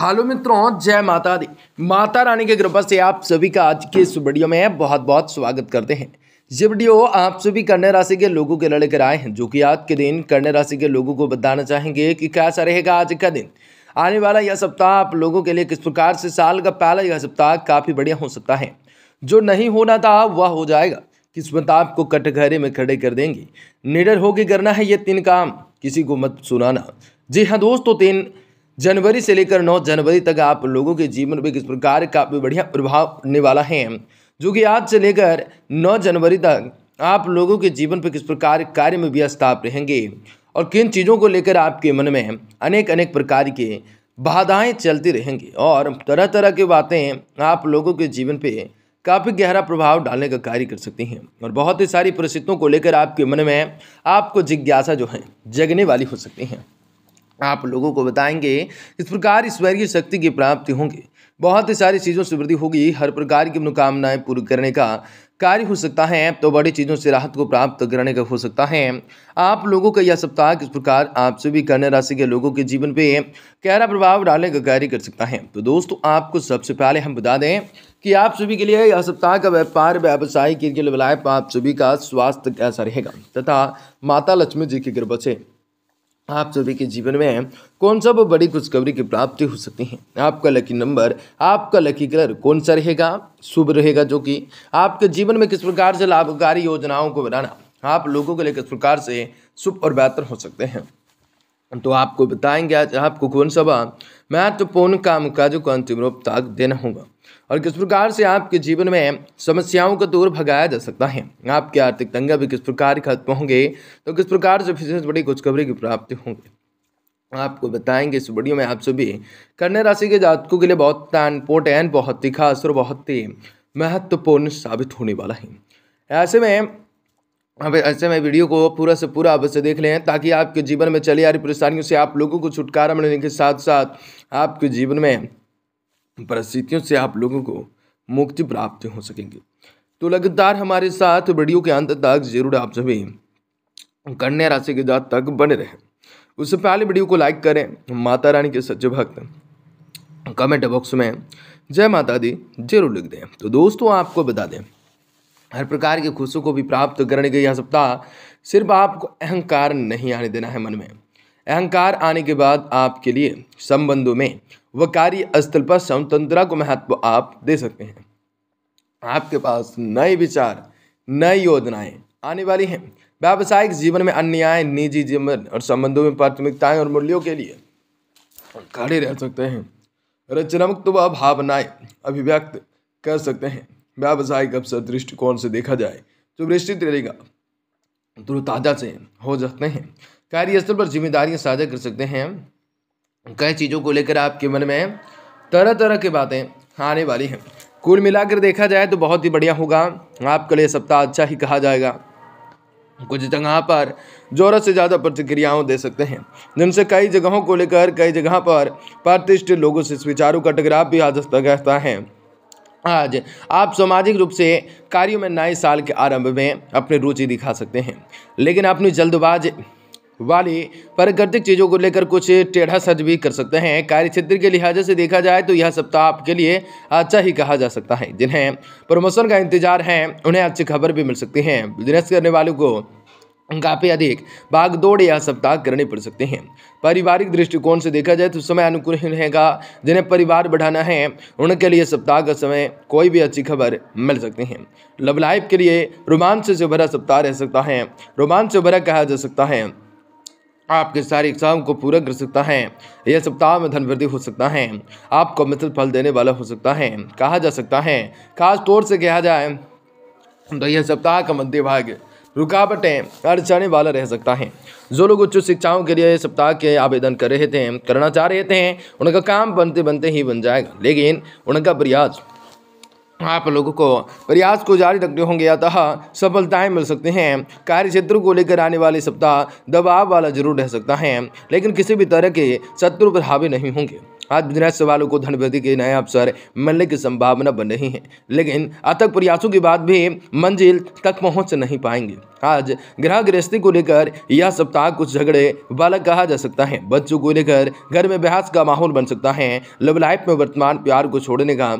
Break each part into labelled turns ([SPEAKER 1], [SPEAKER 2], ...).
[SPEAKER 1] hello मित्रों जय माता दी माता रानी के कृपा से आप सभी का आज के इस वीडियो में बहुत बहुत स्वागत करते हैं ये वीडियो आप सभी कन्या राशि के लोगों के लड़कर आए हैं जो कि आज के दिन कन्या राशि के लोगों को बताना चाहेंगे कि कैसा रहेगा आज का दिन आने वाला यह सप्ताह आप लोगों के लिए किस प्रकार से साल का पहला यह सप्ताह काफ़ी बढ़िया हो सकता है जो नहीं होना था वह हो जाएगा किस्मत आपको कटघरे में खड़े कर देंगे निडर होके करना है ये तीन काम किसी को मत सुनाना जी हाँ दोस्तों तीन जनवरी से लेकर 9 जनवरी तक आप लोगों के जीवन पर किस प्रकार का बढ़िया प्रभाव पड़ने वाला है जो कि आज से लेकर 9 जनवरी तक आप लोगों के जीवन पर किस प्रकार कार्य में व्यस्त आप रहेंगे और किन चीज़ों को लेकर आपके मन में अनेक अनेक प्रकार के बाधाएं चलती रहेंगी और तरह तरह की बातें आप लोगों के जीवन पर काफ़ी गहरा प्रभाव डालने का कार्य कर सकती हैं और बहुत ही सारी परिस्थितियों को लेकर आपके मन में आपको जिज्ञासा जो है जगने वाली हो सकती हैं आप लोगों को बताएंगे इस प्रकार की शक्ति की प्राप्ति होंगी बहुत ही सारी चीज़ों से वृद्धि होगी हर प्रकार की मनोकामनाएं पूरी करने का कार्य हो सकता है तो बड़ी चीज़ों से राहत को प्राप्त करने का हो सकता है आप लोगों का यह सप्ताह किस प्रकार आप सभी कन्या राशि के लोगों के जीवन पे गहरा प्रभाव डालने का कार्य कर सकता है तो दोस्तों आपको सबसे पहले हम बता दें कि आप सभी के लिए यह सप्ताह का व्यापार व्यावसायिक के लिए आप सभी का स्वास्थ्य कैसा रहेगा तथा माता लक्ष्मी जी की कृपा से आप सभी के जीवन में कौन सा वो बड़ी खुशखबरी की प्राप्ति हो सकती है आपका लकी नंबर आपका लकी कलर कौन सा रहेगा शुभ रहेगा जो कि आपके जीवन में किस प्रकार से लाभकारी योजनाओं को बनाना आप लोगों के लिए किस प्रकार से शुभ और बेहतर हो सकते हैं तो आपको बताएंगे आज आपको कौन सा महत्वपूर्ण काम का को अंतिम रूप तक देना होगा और किस प्रकार से आपके जीवन में समस्याओं को दूर भगाया जा सकता है आपके आर्थिक दंगा भी किस प्रकार खत्म होंगे तो किस प्रकार से फिर बड़ी खुशखबरी की प्राप्ति होंगी आपको बताएंगे इस वीडियो में आप सभी कन्या राशि के जातकों के लिए बहुत इंपोर्टेंट बहुत ही खास और बहुत ही महत्वपूर्ण साबित होने वाला है ऐसे में अब हाँ ऐसे में वीडियो को पूरा से पूरा अवश्य देख लें ताकि आपके जीवन में चली आ रही परेशानियों से आप लोगों को छुटकारा मिलने के साथ साथ आपके जीवन में परिस्थितियों से आप लोगों को मुक्ति प्राप्त हो सकेंगे तो लगातार हमारे साथ वीडियो के अंत तक जरूर आप सभी कन्या राशि के जात तक बने रहें उससे पहले वीडियो को लाइक करें माता रानी के सच्चे भक्त कमेंट बॉक्स में जय माता दी जरूर लिख दें तो दोस्तों आपको बता दें हर प्रकार के खुशों को भी प्राप्त करने के यह सप्ताह सिर्फ आपको अहंकार नहीं आने देना है मन में अहंकार आने के बाद आपके लिए संबंधों में व कार्य स्थल पर स्वतंत्रता को महत्व आप दे सकते हैं आपके पास नए विचार नई योजनाएं आने वाली हैं व्यावसायिक जीवन में अन्याय निजी जीवन और संबंधों में प्राथमिकताएं और मूल्यों के लिए खड़े रह सकते हैं रचनात्मक व भावनाएं अभिव्यक्त कर सकते हैं व्यावसायिक अवसर दृष्टिकोण से देखा जाए जो विस्तृत रहेगा तो ताजा से हो सकते हैं कार्यस्थल पर जिम्मेदारियां साझा कर सकते हैं कई चीज़ों को लेकर आपके मन में तरह तरह की बातें आने वाली हैं कुल मिलाकर देखा जाए तो बहुत ही बढ़िया होगा आपके लिए सप्ताह अच्छा ही कहा जाएगा कुछ जगह पर जोरों से ज़्यादा प्रतिक्रियाओं दे सकते हैं जिनसे कई जगहों को लेकर कई जगह पर प्रतिष्ठित लोगों से विचारों का टकराव भी आ सकता है आज आप सामाजिक रूप से कार्यों में नए साल के आरंभ में अपनी रुचि दिखा सकते हैं लेकिन अपनी जल्दबाज वाली प्राकृतिक चीज़ों को लेकर कुछ टेढ़ा सज भी कर सकते हैं कार्य क्षेत्र के लिहाजे से देखा जाए तो यह सप्ताह आपके लिए अच्छा ही कहा जा सकता है जिन्हें प्रमोशन का इंतजार है उन्हें अच्छी खबर भी मिल सकती है बिजनेस करने वालों को काफ़ी अधिक भागदौड़ या सप्ताह करने पड़ सकते हैं पारिवारिक दृष्टिकोण से देखा जाए तो समय अनुकूल रहेगा जिन्हें परिवार बढ़ाना है उनके लिए सप्ताह का समय कोई भी अच्छी खबर मिल सकती है लव लाइफ के लिए रोमांच से भरा सप्ताह रह सकता है रोमांच से भरा कहा जा सकता है आपके सारी इच्छाओं को पूरा कर सकता है यह सप्ताह में धन वृद्धि हो सकता है आपको मित्र फल देने वाला हो सकता है कहा जा सकता है खास तौर से कहा जाए तो यह सप्ताह का मध्य भाग रुकावटें अड़चने वाला रह सकता है जो लोग उच्च शिक्षाओं के लिए सप्ताह के आवेदन कर रहे थे करना चाह रहे थे उनका काम बनते बनते ही बन जाएगा लेकिन उनका प्रयास आप लोगों को प्रयास को जारी रखने होंगे अतः सफलताएं मिल सकती हैं कार्य क्षेत्र को लेकर आने वाले सप्ताह दबाव वाला जरूर रह सकता है लेकिन किसी भी तरह के शत्रु पर हावी नहीं होंगे आज बिजनेस वालों को धन के नए अवसर मिलने की संभावना बन रही है लेकिन अथक प्रयासों के बाद भी मंजिल तक पहुंच नहीं पाएंगे आज ग्रह गृहस्थी को लेकर यह सप्ताह कुछ झगड़े वाला कहा जा सकता है बच्चों को लेकर घर में बहस का माहौल बन सकता है लव लाइफ में वर्तमान प्यार को छोड़ने का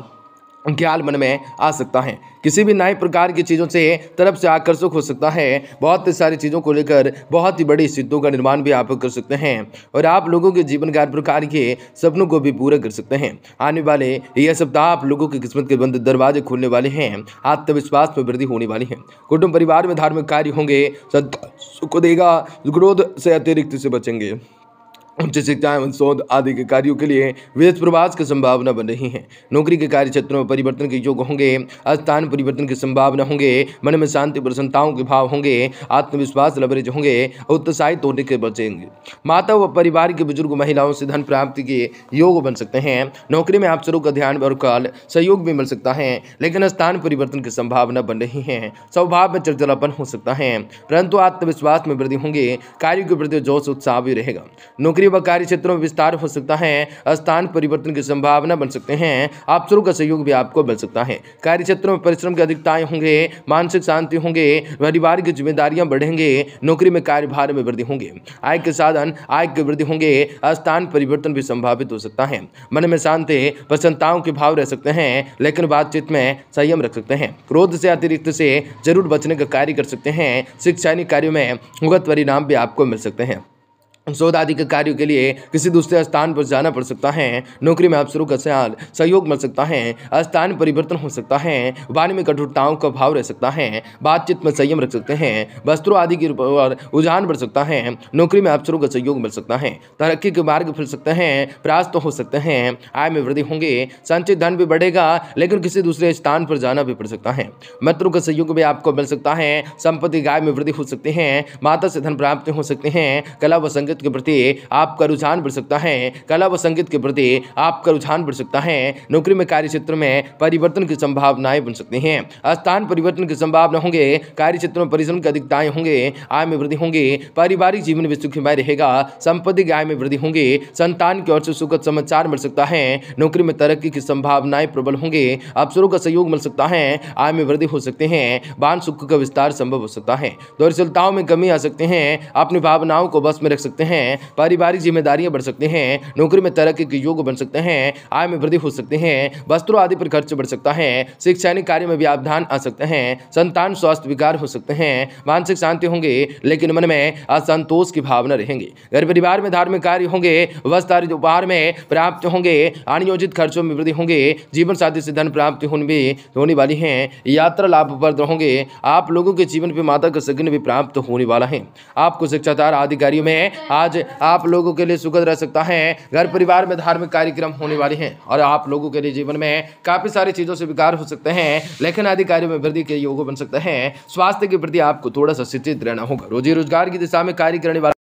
[SPEAKER 1] ख्याल मन में आ सकता है किसी भी नए प्रकार की चीज़ों से तरफ से आकर्षक हो सकता है बहुत सारी चीज़ों को लेकर बहुत ही बड़ी सिद्धों का निर्माण भी आप कर सकते हैं और आप लोगों के जीवन के हर प्रकार के सपनों को भी पूरा कर सकते हैं आने वाले यह सप्ताह आप लोगों की किस्मत के बंद दरवाजे खोलने वाले हैं आत्मविश्वास में वृद्धि होने वाली है कुटुंब परिवार में धार्मिक कार्य होंगे सद देगा क्रोध से अतिरिक्त से बचेंगे चिकित्साएं एवं शोध आदि के कार्यों के लिए विदेश प्रवास की संभावना बन रही है नौकरी के कार्य क्षेत्रों में परिवर्तन के योग होंगे स्थान परिवर्तन की संभावना होंगे मन में शांति प्रसन्नताओं के भाव होंगे आत्मविश्वास लबरेज होंगे उत्साहित होने के बचेंगे माता व परिवार के बुजुर्ग महिलाओं से धन प्राप्ति के योग बन सकते हैं नौकरी में अवसरों का ध्यान और काल सहयोग भी मिल सकता है लेकिन स्थान परिवर्तन की संभावना बन रही है स्वभाव में चर्चलापन हो सकता है परंतु आत्मविश्वास में वृद्धि होंगे कार्यो के प्रति जोश उत्साह भी रहेगा नौकरी नौकरी व कार्य क्षेत्रों में विस्तार हो सकता है स्थान परिवर्तन की संभावना बन सकते हैं अफसरों का सहयोग भी आपको मिल सकता है कार्य क्षेत्रों में परिश्रम की अधिकताएं होंगे मानसिक शांति होंगे परिवार की जिम्मेदारियां बढ़ेंगे नौकरी में कार्यभार में वृद्धि होंगे आय के साधन आय की वृद्धि होंगे स्थान परिवर्तन भी संभावित हो सकता है मन में शांति प्रसन्नताओं के भाव रह सकते हैं लेकिन बातचीत में संयम रख सकते हैं क्रोध से अतिरिक्त से जरूर बचने का कार्य कर सकते हैं शिक्षा कार्यों में उगत परिणाम भी आपको मिल सकते हैं शोध आदि के कार्यों के लिए किसी दूसरे स्थान पर जाना पड़ सकता है नौकरी में अवसरों का सयाल सहयोग मिल सकता है स्थान परिवर्तन हो सकता है वाणी में कठोरताओं का भाव रह सकता है बातचीत में संयम रख सकते हैं वस्त्रों आदि के ऊपर रुझान बढ़ सकता है नौकरी में अवसरों का सहयोग मिल सकता है तरक्की के मार्ग फिर सकते हैं प्रयास तो हो सकते हैं आय में वृद्धि होंगे संचित धन भी बढ़ेगा लेकिन किसी दूसरे स्थान पर जाना भी पड़ सकता है मित्रों का सहयोग भी आपको मिल सकता है संपत्ति गाय में वृद्धि हो सकती है माता से धन प्राप्ति हो सकते हैं कला व संगीत संगत के प्रति आपका रुझान बढ़ सकता है कला व संगीत के प्रति आपका रुझान बढ़ सकता है नौकरी में कार्य क्षेत्र में परिवर्तन की संभावनाएं बन सकती हैं स्थान परिवर्तन की संभावना होंगे कार्य क्षेत्र में परिश्रम की अधिकताएं होंगे आय में वृद्धि होंगे पारिवारिक जीवन में सुखमय रहेगा संपत्ति की आय में वृद्धि होंगे संतान की ओर से सुखद समाचार मिल सकता है नौकरी में तरक्की की संभावनाएं प्रबल होंगे अफसरों का सहयोग मिल सकता है आय में वृद्धि हो सकते हैं बान सुख का विस्तार संभव हो सकता है दौरशीलताओं में कमी आ सकते हैं अपनी भावनाओं को बस में रख सकते हैं हैं पारिवारिक जिम्मेदारियां बढ़ सकते हैं नौकरी में तरक्की के योग बन सकते हैं आय में वृद्धि हो सकते हैं वस्त्रों आदि पर खर्च बढ़ सकता है शैक्षणिक कार्य में व्यावधान आ सकते हैं संतान स्वास्थ्य विकार हो सकते हैं मानसिक शांति होंगे लेकिन मन में असंतोष की भावना रहेंगे घर परिवार में धार्मिक कार्य होंगे वस्त्र उपहार में प्राप्त होंगे अनियोजित खर्चों में वृद्धि होंगे जीवन साथी से धन प्राप्ति होने होने वाली है यात्रा लाभप्रद होंगे आप लोगों के जीवन पे माता का सगन भी प्राप्त होने वाला है आपको शिक्षादार अधिकारियों में आज आप लोगों के लिए सुखद रह सकता है घर परिवार में धार्मिक कार्यक्रम होने वाले हैं और आप लोगों के लिए जीवन में काफ़ी सारी चीज़ों से विकार हो सकते हैं लेखन आदि कार्यो में वृद्धि के योग बन सकते हैं स्वास्थ्य के प्रति आपको थोड़ा सा सचेत रहना होगा रोजी रोजगार की दिशा में कार्य करने वाले